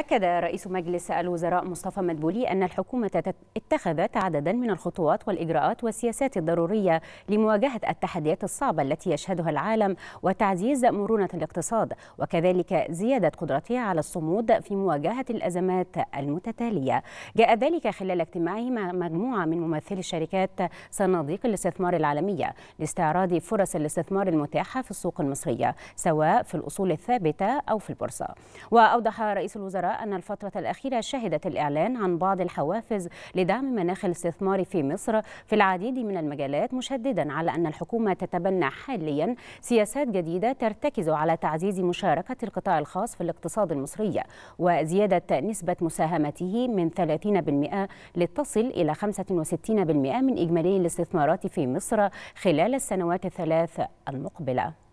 أكد رئيس مجلس الوزراء مصطفى مدبولي أن الحكومة اتخذت عددا من الخطوات والإجراءات والسياسات الضرورية لمواجهة التحديات الصعبة التي يشهدها العالم وتعزيز مرونة الاقتصاد وكذلك زيادة قدرتها على الصمود في مواجهة الأزمات المتتالية جاء ذلك خلال اجتماعه مع مجموعة من ممثلي الشركات صناديق الاستثمار العالمية لاستعراض فرص الاستثمار المتاحة في السوق المصرية سواء في الأصول الثابتة أو في البورصة وأوضح رئيس الوزراء أن الفترة الأخيرة شهدت الإعلان عن بعض الحوافز لدعم مناخ الاستثمار في مصر في العديد من المجالات مشددا على أن الحكومة تتبنى حاليا سياسات جديدة ترتكز على تعزيز مشاركة القطاع الخاص في الاقتصاد المصري وزيادة نسبة مساهمته من 30% لتصل إلى 65% من إجمالي الاستثمارات في مصر خلال السنوات الثلاث المقبلة